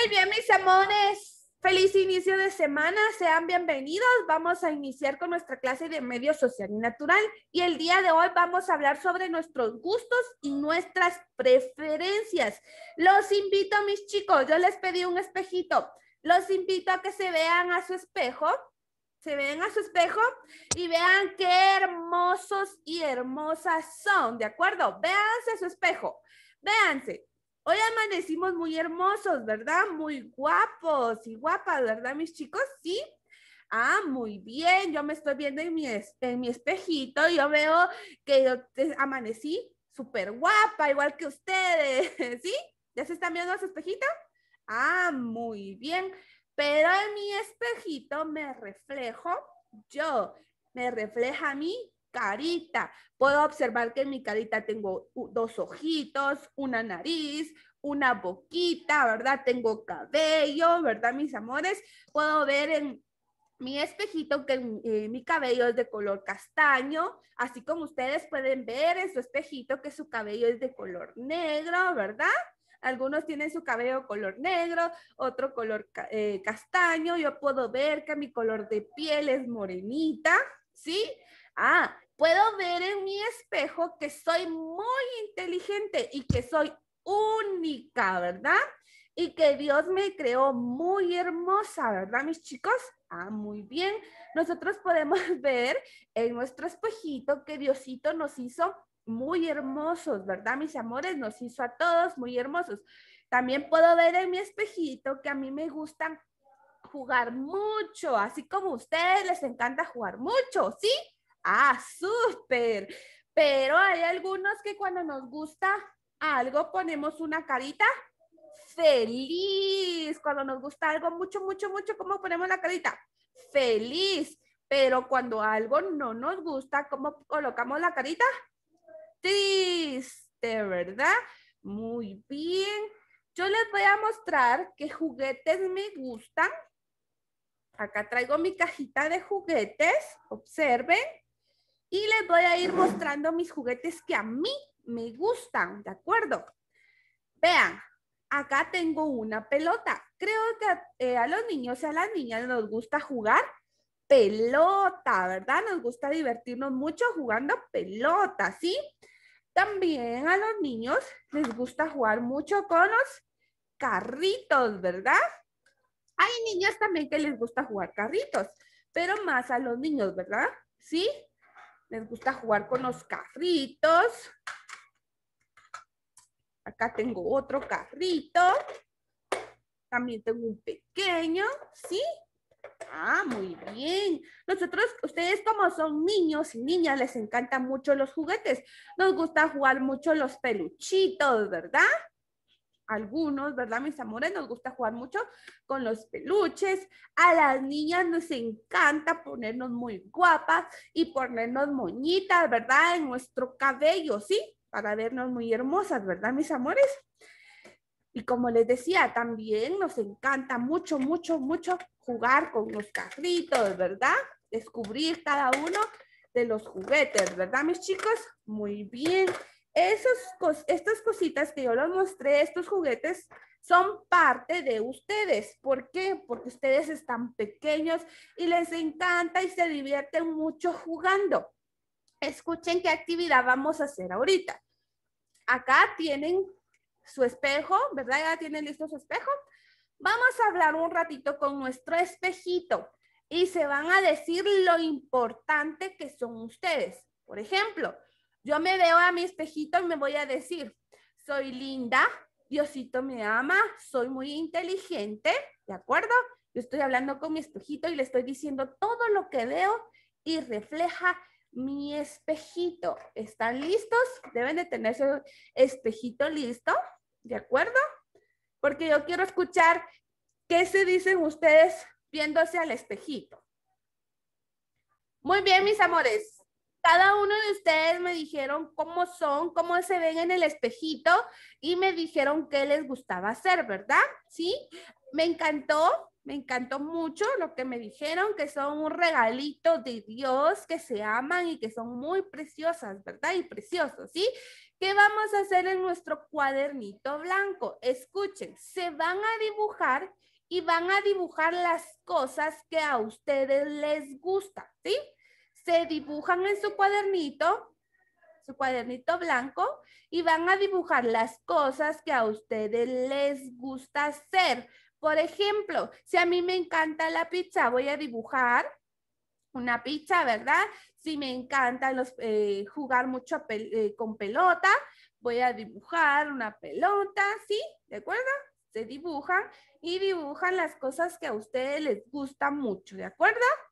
Muy bien, mis amores. Feliz inicio de semana. Sean bienvenidos. Vamos a iniciar con nuestra clase de medio social y natural. Y el día de hoy vamos a hablar sobre nuestros gustos y nuestras preferencias. Los invito, mis chicos. Yo les pedí un espejito. Los invito a que se vean a su espejo. Se vean a su espejo y vean qué hermosos y hermosas son, ¿de acuerdo? Véanse a su espejo. Véanse, Hoy amanecimos muy hermosos, ¿verdad? Muy guapos y guapas, ¿verdad, mis chicos? Sí. Ah, muy bien, yo me estoy viendo en mi, en mi espejito, yo veo que yo amanecí súper guapa, igual que ustedes, ¿sí? ¿Ya se están viendo los espejito? Ah, muy bien, pero en mi espejito me reflejo yo, me refleja a mí carita. Puedo observar que en mi carita tengo dos ojitos, una nariz, una boquita, ¿verdad? Tengo cabello, ¿verdad, mis amores? Puedo ver en mi espejito que eh, mi cabello es de color castaño, así como ustedes pueden ver en su espejito que su cabello es de color negro, ¿verdad? Algunos tienen su cabello color negro, otro color eh, castaño. Yo puedo ver que mi color de piel es morenita, ¿sí? Ah, puedo ver en mi espejo que soy muy inteligente y que soy única, ¿verdad? Y que Dios me creó muy hermosa, ¿verdad, mis chicos? Ah, muy bien. Nosotros podemos ver en nuestro espejito que Diosito nos hizo muy hermosos, ¿verdad? Mis amores, nos hizo a todos muy hermosos. También puedo ver en mi espejito que a mí me gusta jugar mucho, así como a ustedes les encanta jugar mucho, ¿sí? ah, súper. Pero hay algunos que cuando nos gusta algo ponemos una carita feliz. Cuando nos gusta algo mucho, mucho, mucho, ¿cómo ponemos la carita? Feliz. Pero cuando algo no nos gusta, ¿cómo colocamos la carita? Triste, ¿verdad? Muy bien. Yo les voy a mostrar qué juguetes me gustan. Acá traigo mi cajita de juguetes. Observen. Y les voy a ir mostrando mis juguetes que a mí me gustan, ¿de acuerdo? Vean, acá tengo una pelota. Creo que eh, a, los niños y a las niñas nos gusta jugar pelota, ¿verdad? Nos gusta divertirnos mucho jugando pelota, ¿sí? También a los niños les gusta jugar mucho con los carritos, ¿verdad? Hay niños también que les gusta jugar carritos, pero más a los niños, ¿verdad? ¿Sí? Les gusta jugar con los carritos. Acá tengo otro carrito. También tengo un pequeño, ¿sí? Ah, muy bien. Nosotros, ustedes como son niños y niñas, les encantan mucho los juguetes. Nos gusta jugar mucho los peluchitos, ¿verdad? algunos, ¿verdad? Mis amores, nos gusta jugar mucho con los peluches. A las niñas nos encanta ponernos muy guapas y ponernos moñitas, ¿verdad? En nuestro cabello, ¿sí? Para vernos muy hermosas, ¿verdad, mis amores? Y como les decía, también nos encanta mucho, mucho, mucho jugar con los carritos, ¿verdad? Descubrir cada uno de los juguetes, ¿verdad, mis chicos? Muy bien. Esos, estas cositas que yo les mostré, estos juguetes, son parte de ustedes. ¿Por qué? Porque ustedes están pequeños y les encanta y se divierten mucho jugando. Escuchen qué actividad vamos a hacer ahorita. Acá tienen su espejo, ¿verdad? Ya tienen listo su espejo. Vamos a hablar un ratito con nuestro espejito y se van a decir lo importante que son ustedes. Por ejemplo, yo me veo a mi espejito y me voy a decir, soy linda, Diosito me ama, soy muy inteligente, ¿de acuerdo? Yo estoy hablando con mi espejito y le estoy diciendo todo lo que veo y refleja mi espejito. ¿Están listos? Deben de tener su espejito listo, ¿de acuerdo? Porque yo quiero escuchar qué se dicen ustedes viéndose al espejito. Muy bien, mis amores cada uno de ustedes me dijeron cómo son, cómo se ven en el espejito y me dijeron qué les gustaba hacer, ¿verdad? Sí, me encantó, me encantó mucho lo que me dijeron, que son un regalito de Dios, que se aman y que son muy preciosas, ¿verdad? Y preciosos, ¿sí? ¿Qué vamos a hacer en nuestro cuadernito blanco? Escuchen, se van a dibujar y van a dibujar las cosas que a ustedes les gusta, ¿sí? se dibujan en su cuadernito, su cuadernito blanco, y van a dibujar las cosas que a ustedes les gusta hacer. Por ejemplo, si a mí me encanta la pizza, voy a dibujar una pizza, ¿verdad? Si me encanta los, eh, jugar mucho eh, con pelota, voy a dibujar una pelota, ¿sí? ¿De acuerdo? Se dibujan y dibujan las cosas que a ustedes les gusta mucho, ¿de acuerdo?